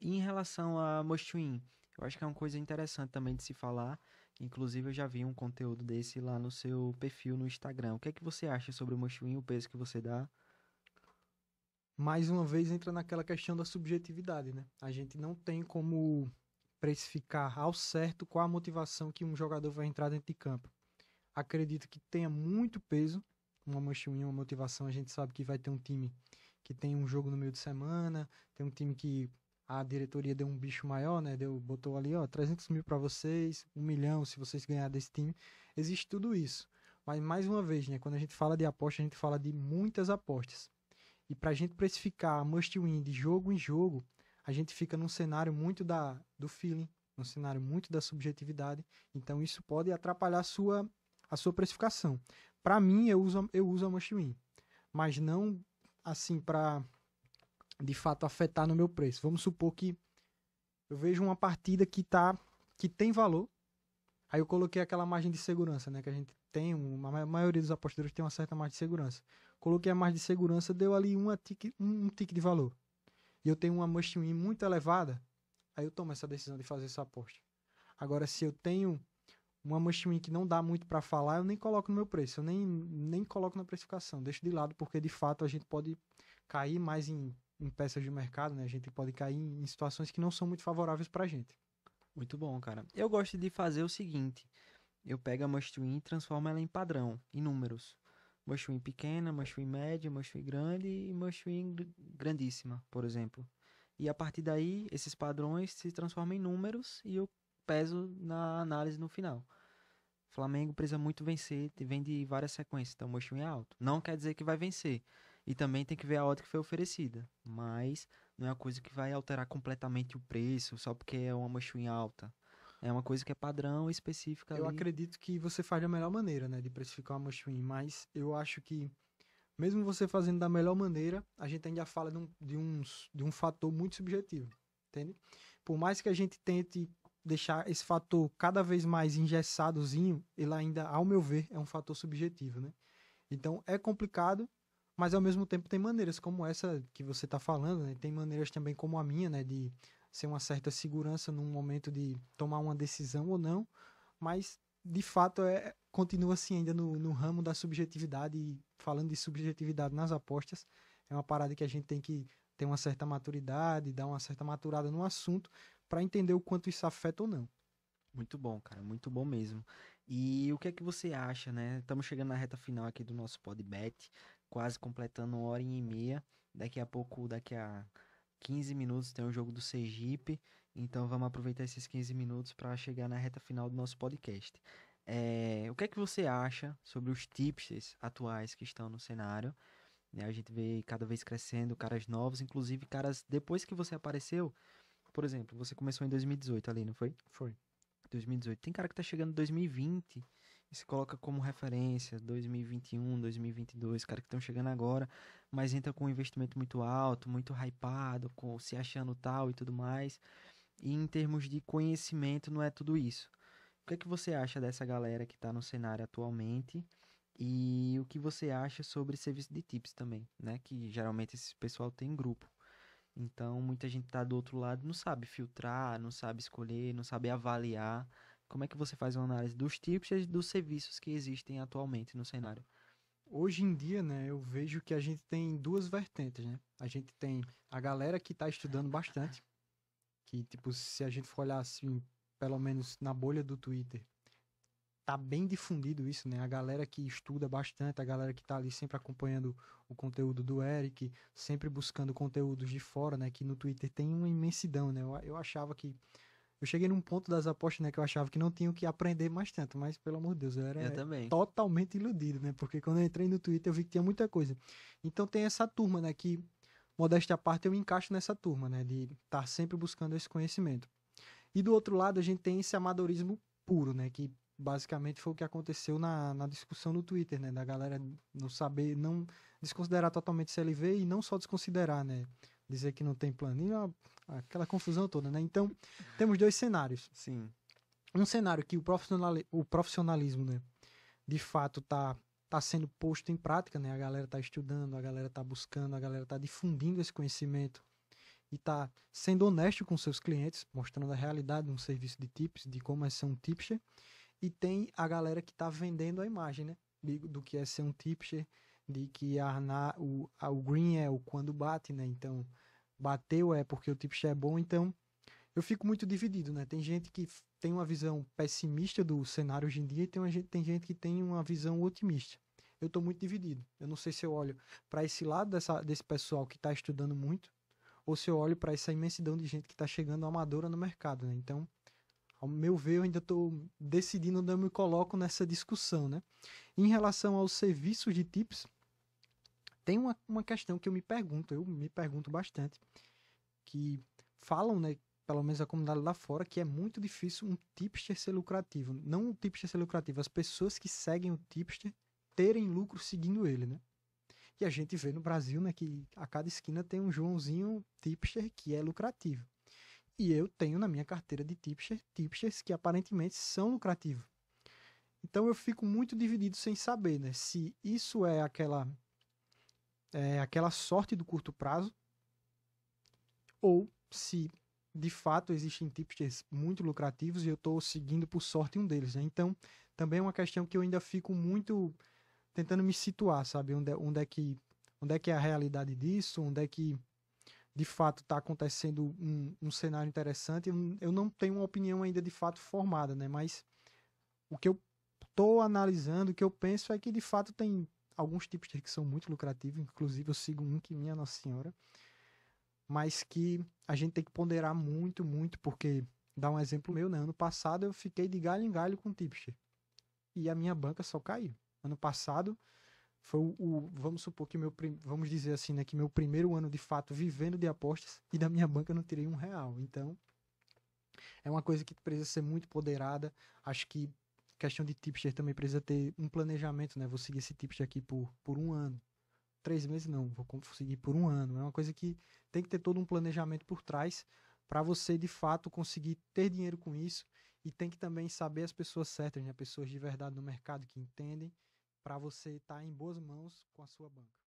E em relação a Moshuin, eu acho que é uma coisa interessante também de se falar. Inclusive, eu já vi um conteúdo desse lá no seu perfil no Instagram. O que é que você acha sobre o o peso que você dá? Mais uma vez, entra naquela questão da subjetividade, né? A gente não tem como precificar ao certo qual a motivação que um jogador vai entrar dentro de campo. Acredito que tenha muito peso uma manchinha, uma motivação. A gente sabe que vai ter um time que tem um jogo no meio de semana, tem um time que a diretoria deu um bicho maior, né? Deu, botou ali, ó, 300 mil para vocês, um milhão se vocês ganharem desse time. Existe tudo isso. Mas mais uma vez, né? Quando a gente fala de aposta, a gente fala de muitas apostas. E para a gente precificar a must win de jogo em jogo, a gente fica num cenário muito da do feeling, num cenário muito da subjetividade. Então isso pode atrapalhar a sua a sua precificação. Para mim eu uso eu uso a must win, mas não assim para de fato afetar no meu preço. Vamos supor que eu vejo uma partida que tá que tem valor. Aí eu coloquei aquela margem de segurança, né, que a gente tem, uma, a maioria dos apostadores tem uma certa margem de segurança. Coloquei a margem de segurança, deu ali uma tique, um, um tique de valor. E eu tenho uma must win muito elevada, aí eu tomo essa decisão de fazer essa aposta. Agora se eu tenho uma must win que não dá muito para falar, eu nem coloco no meu preço, eu nem nem coloco na precificação, deixo de lado porque de fato a gente pode cair mais em em peças de mercado, né? A gente pode cair em situações que não são muito favoráveis para a gente. Muito bom, cara. Eu gosto de fazer o seguinte: eu pego a mushroom e transformo ela em padrão, em números. Mushroom pequena, mushroom média, mushroom grande e mushroom grandíssima, por exemplo. E a partir daí, esses padrões se transformam em números e eu peso na análise no final. Flamengo precisa muito vencer, vem de várias sequências, então mushroom é alto. Não quer dizer que vai vencer, e também tem que ver a ótica que foi oferecida. Mas não é uma coisa que vai alterar completamente o preço só porque é uma mancha em alta. É uma coisa que é padrão específica. Eu ali. acredito que você faz da melhor maneira, né, de precificar uma mushroom, mas eu acho que mesmo você fazendo da melhor maneira, a gente ainda fala de um, de, uns, de um fator muito subjetivo, entende? Por mais que a gente tente deixar esse fator cada vez mais engessadozinho, ele ainda, ao meu ver, é um fator subjetivo, né? Então é complicado mas ao mesmo tempo tem maneiras como essa que você está falando, né? tem maneiras também como a minha, né, de ser uma certa segurança num momento de tomar uma decisão ou não, mas de fato é continua assim ainda no, no ramo da subjetividade e falando de subjetividade nas apostas, é uma parada que a gente tem que ter uma certa maturidade, dar uma certa maturada no assunto para entender o quanto isso afeta ou não. Muito bom, cara, muito bom mesmo. E o que é que você acha, né? Estamos chegando na reta final aqui do nosso podbet quase completando uma hora e meia. Daqui a pouco, daqui a 15 minutos, tem o jogo do Sergipe. Então vamos aproveitar esses 15 minutos para chegar na reta final do nosso podcast. É, o que é que você acha sobre os tipsters atuais que estão no cenário? Né, a gente vê cada vez crescendo caras novos, inclusive caras depois que você apareceu. Por exemplo, você começou em 2018 ali, não foi? Foi. 2018. Tem cara que tá chegando em 2020 e se coloca como referência 2021, 2022, cara que estão chegando agora, mas entra com um investimento muito alto, muito hypado, com se achando tal e tudo mais. E em termos de conhecimento, não é tudo isso. O que é que você acha dessa galera que está no cenário atualmente? E o que você acha sobre serviço de tips também, né? Que geralmente esse pessoal tem em grupo. Então, muita gente tá do outro lado, não sabe filtrar, não sabe escolher, não sabe avaliar como é que você faz uma análise dos tipos e dos serviços que existem atualmente no cenário? Hoje em dia, né, eu vejo que a gente tem duas vertentes, né? A gente tem a galera que está estudando bastante, que, tipo, se a gente for olhar, assim, pelo menos na bolha do Twitter, tá bem difundido isso, né? A galera que estuda bastante, a galera que tá ali sempre acompanhando o conteúdo do Eric, sempre buscando conteúdos de fora, né? Que no Twitter tem uma imensidão, né? Eu, eu achava que eu cheguei num ponto das apostas, né, que eu achava que não tinha o que aprender mais tanto, mas pelo amor de Deus, eu era eu totalmente iludido, né? Porque quando eu entrei no Twitter eu vi que tinha muita coisa. Então tem essa turma, né, que modéstia à parte eu me encaixo nessa turma, né, de estar tá sempre buscando esse conhecimento. E do outro lado a gente tem esse amadorismo puro, né, que basicamente foi o que aconteceu na, na discussão no Twitter, né, da galera não saber, não desconsiderar totalmente CLV e não só desconsiderar, né, dizer que não tem planilha, aquela confusão toda, né? Então, temos dois cenários. Sim. Um cenário que o, profissionali o profissionalismo, né, de fato tá tá sendo posto em prática, né? A galera tá estudando, a galera tá buscando, a galera tá difundindo esse conhecimento e tá sendo honesto com seus clientes, mostrando a realidade de um serviço de tips, de como é ser um tipster. E tem a galera que tá vendendo a imagem, né? do que é ser um tipster, de que a, na, o, a, o green é o quando bate, né? Então, bateu é porque o Tipshare é bom, então eu fico muito dividido, né? Tem gente que tem uma visão pessimista do cenário hoje em dia e tem, uma, tem gente que tem uma visão otimista. Eu estou muito dividido. Eu não sei se eu olho para esse lado dessa, desse pessoal que está estudando muito ou se eu olho para essa imensidão de gente que está chegando amadora no mercado, né? Então, ao meu ver, eu ainda estou decidindo onde eu me coloco nessa discussão, né? Em relação aos serviços de tips, tem uma, uma questão que eu me pergunto, eu me pergunto bastante, que falam, né, pelo menos a comunidade lá fora, que é muito difícil um tipster ser lucrativo. Não um tipster ser lucrativo, as pessoas que seguem o tipster terem lucro seguindo ele, né? E a gente vê no Brasil, né, que a cada esquina tem um Joãozinho tipster que é lucrativo. E eu tenho na minha carteira de tipster, tipsters que aparentemente são lucrativos. Então eu fico muito dividido sem saber, né, se isso é aquela é, aquela sorte do curto prazo, ou se de fato existem tipos muito lucrativos e eu estou seguindo por sorte um deles. Né? Então, também é uma questão que eu ainda fico muito tentando me situar, sabe? Onde, é, onde, é, que, onde é que é a realidade disso, onde é que de fato está acontecendo um, um, cenário interessante. Eu não tenho uma opinião ainda de fato formada, né? Mas o que eu estou analisando, o que eu penso é que de fato tem alguns tipsters que são muito lucrativos, inclusive eu sigo um que minha Nossa Senhora, mas que a gente tem que ponderar muito, muito, porque, dá um exemplo meu, né? Ano passado eu fiquei de galho em galho com tipster e a minha banca só caiu. Ano passado foi o, o vamos supor que meu, vamos dizer assim, né? Que meu primeiro ano de fato vivendo de apostas e da minha banca eu não tirei um real. Então, é uma coisa que precisa ser muito ponderada. Acho que questão de tipster também precisa ter um planejamento, né? Vou seguir esse tipster aqui por, por um ano. Três meses não, vou conseguir por um ano. É uma coisa que tem que ter todo um planejamento por trás para você de fato conseguir ter dinheiro com isso e tem que também saber as pessoas certas, né? Pessoas de verdade no mercado que entendem para você estar tá em boas mãos com a sua banca.